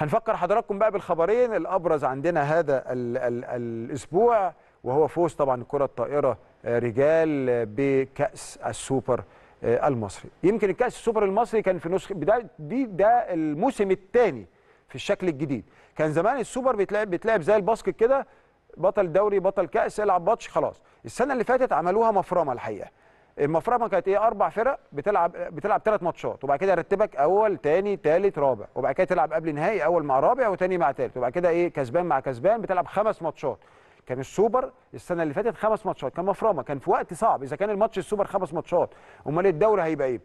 هنفكر حضراتكم بقى بالخبرين الابرز عندنا هذا الـ الـ الاسبوع وهو فوز طبعا الكره الطائره آه، رجال آه، بكاس السوبر آه، المصري يمكن الكاس السوبر المصري كان في نسخه ده, دي ده الموسم الثاني في الشكل الجديد كان زمان السوبر بيتلعب بيتلعب زي الباسكت كده بطل دوري بطل كاس العب ماتش خلاص السنه اللي فاتت عملوها مفرمه الحقيقه المفرمه كانت ايه اربع فرق بتلعب بتلعب ثلاث ماتشات وبعد كده يرتبك اول ثاني ثالث رابع وبعد كده تلعب قبل نهائي اول مع رابع وثاني مع ثالث وبعد كده ايه كسبان مع كسبان بتلعب خمس ماتشات كان السوبر السنه اللي فاتت خمس ماتشات كان مفرمه كان في وقت صعب اذا كان الماتش السوبر خمس ماتشات امال الدوري هيبقى ايه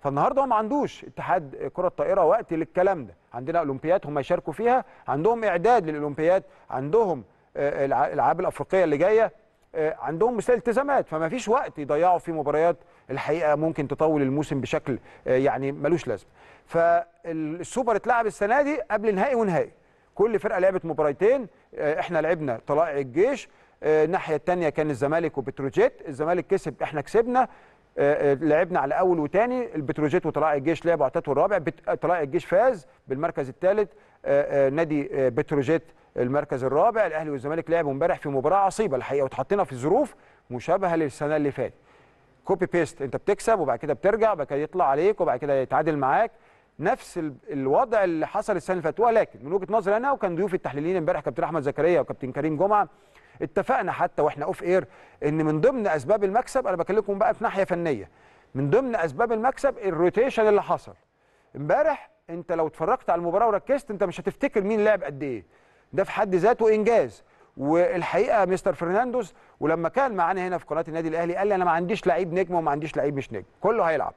فالنهارده هو ما عندوش اتحاد كره الطائره وقت للكلام ده عندنا اولمبيات هم يشاركوا فيها عندهم اعداد للاولمبيات عندهم آه، الالعاب الافريقيه اللي جايه آه، عندهم التزامات فما فيش وقت يضيعوا في مباريات الحقيقه ممكن تطول الموسم بشكل آه، يعني ملوش لازمه فالسوبر اتلعب السنه دي قبل نهائي ونهائي كل فرقه لعبت مباراتين آه، احنا لعبنا طلائع الجيش الناحيه الثانيه كان الزمالك وبتروجيت الزمالك كسب احنا كسبنا لعبنا على اول وثاني البتروجيت وطلائع الجيش لعبوا على الرابع طلائع الجيش فاز بالمركز الثالث آه، آه، نادي آه، بتروجيت المركز الرابع الاهلي والزمالك لعبوا امبارح في مباراه عصيبه الحقيقه واتحطينا في ظروف مشابهه للسنه اللي فاتت كوبي بيست انت بتكسب وبعد كده بترجع وبعد كده يطلع عليك وبعد كده يتعادل معاك نفس الوضع اللي حصل السنه اللي فاتت ولكن من وجهه نظري انا وكان ضيوف التحليليين امبارح كابتن احمد زكريا وكابتن كريم جمعه اتفقنا حتى واحنا اوف اير ان من ضمن اسباب المكسب انا بكلمكم بقى في ناحيه فنيه من ضمن اسباب المكسب الروتيشن اللي حصل امبارح انت لو اتفرجت على المباراه وركزت انت مش هتفتكر مين لعب قد ايه ده في حد ذاته انجاز والحقيقه مستر فرناندوز ولما كان معانا هنا في قناه النادي الاهلي قال لي انا ما عنديش لعيب نجم وما عنديش لعيب مش نجم كله هيلعب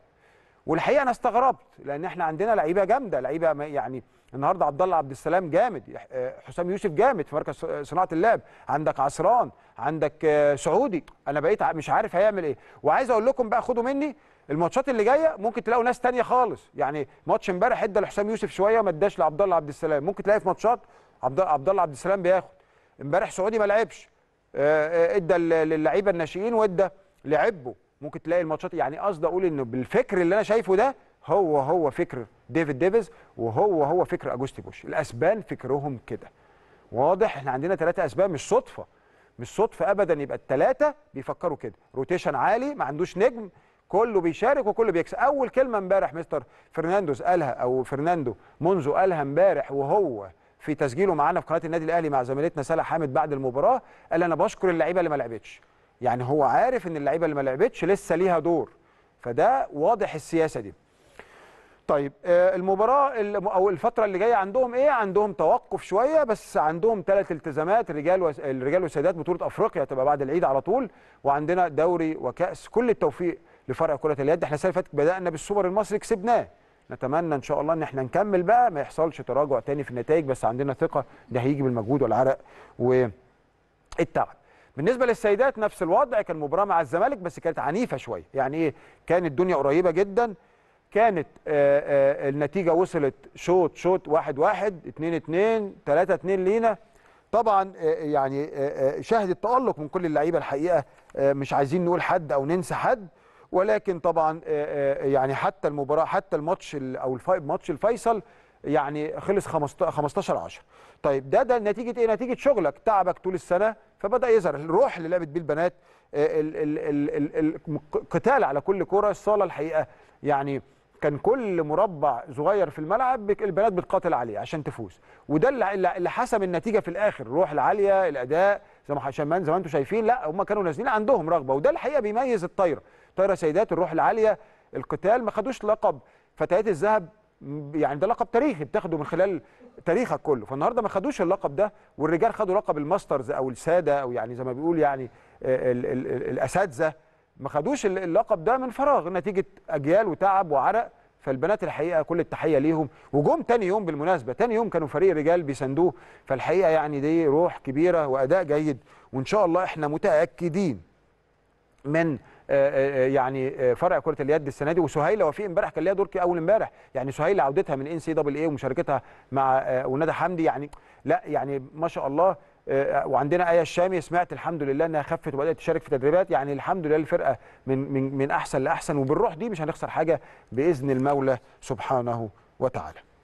والحقيقه انا استغربت لان احنا عندنا لعيبه جامده لعيبه يعني النهارده عبد الله عبد السلام جامد آه، حسام يوسف جامد في مركز آه، صناعه اللعب عندك عصران عندك آه، سعودي انا بقيت مش عارف هيعمل ايه وعايز اقول لكم بقى خدوا مني الماتشات اللي جايه ممكن تلاقوا ناس تانية خالص يعني ماتش امبارح ادى لحسام يوسف شويه ما اداش لعبد الله عبد السلام ممكن تلاقي في ماتشات عبد الله عبد السلام بياخد امبارح سعودي ما لعبش آه، آه، ادى للعيبه الناشئين وادى لعبه ممكن تلاقي الماتشات يعني قصدي اقول انه بالفكر اللي انا شايفه ده هو هو فكر ديفيد ديفيز وهو هو فكر اجوستي بوش الاسبان فكرهم كده واضح احنا عندنا ثلاثه اسبان مش صدفه مش صدفه ابدا يبقى الثلاثه بيفكروا كده روتيشن عالي ما عندوش نجم كله بيشارك وكله بيكسب اول كلمه امبارح مستر فرناندوز قالها او فرناندو منذ قالها امبارح وهو في تسجيله معانا في قناه النادي الاهلي مع زميلتنا سلا حامد بعد المباراه قال انا بشكر اللعيبه اللي ما لعبتش يعني هو عارف ان اللعيبه اللي ما لعبتش لسه ليها دور فده واضح السياسه دي طيب آه، المباراه او الفتره اللي جايه عندهم ايه عندهم توقف شويه بس عندهم ثلاث التزامات الرجال الرجال والسيدات بطوله افريقيا تبقى بعد العيد على طول وعندنا دوري وكاس كل التوفيق لفرع كره اليد احنا السنه اللي فاتت بدانا بالسوبر المصري كسبناه نتمنى ان شاء الله ان احنا نكمل بقى ما يحصلش تراجع تاني في النتائج بس عندنا ثقه ده هيجي بالمجهود والعرق والتعب بالنسبه للسيدات نفس الوضع كان مباراه مع الزمالك بس كانت عنيفه شويه يعني ايه كانت الدنيا قريبه جدا كانت آآ آه، آآ آه، النتيجه وصلت شوط شوط 1 1 2 2 3 2 لينا طبعا آه، يعني شاهد التالق من كل اللعيبه الحقيقه مش عايزين نقول حد او ننسى حد ولكن طبعا آه، آه، يعني حتى المباراه حتى الماتش او ماتش الفيصل يعني خلص 15 10 طيب ده ده نتيجه ايه نتيجه شغلك تعبك طول السنه فبدا يظهر الروح اللي لعبت بيه البنات آه، القتال على كل كره الصاله الحقيقه يعني كان كل مربع صغير في الملعب البنات بتقاتل عليه عشان تفوز وده اللي اللي حسم النتيجه في الاخر الروح العاليه الاداء زي ما زي ما انتم شايفين لا هم كانوا نازلين عندهم رغبه وده الحقيقه بيميز الطايره طايره سيدات الروح العاليه القتال ما خدوش لقب فتيات الذهب يعني ده لقب تاريخي بتاخده من خلال تاريخك كله فالنهارده ما خدوش اللقب ده والرجال خدوا لقب الماسترز او الساده او يعني زي ما بيقول يعني آه، الاساتذه ما خدوش اللقب ده من فراغ نتيجه اجيال وتعب وعرق فالبنات الحقيقه كل التحيه ليهم وجم تاني يوم بالمناسبه تاني يوم كانوا فريق رجال بيساندوه فالحقيقه يعني دي روح كبيره واداء جيد وان شاء الله احنا متاكدين من آه، آه، آه، يعني فرع كره اليد السنه دي وسهيله وفيق امبارح كان ليها دور اول امبارح يعني سهيله عودتها من ان سي دبل اي ومشاركتها مع وندى حمدي يعني لا يعني ما شاء الله وعندنا ايه الشامي سمعت الحمد لله انها خفت وبدات تشارك في تدريبات يعني الحمد لله الفرقه من من من احسن لاحسن وبالروح دي مش هنخسر حاجه باذن المولى سبحانه وتعالى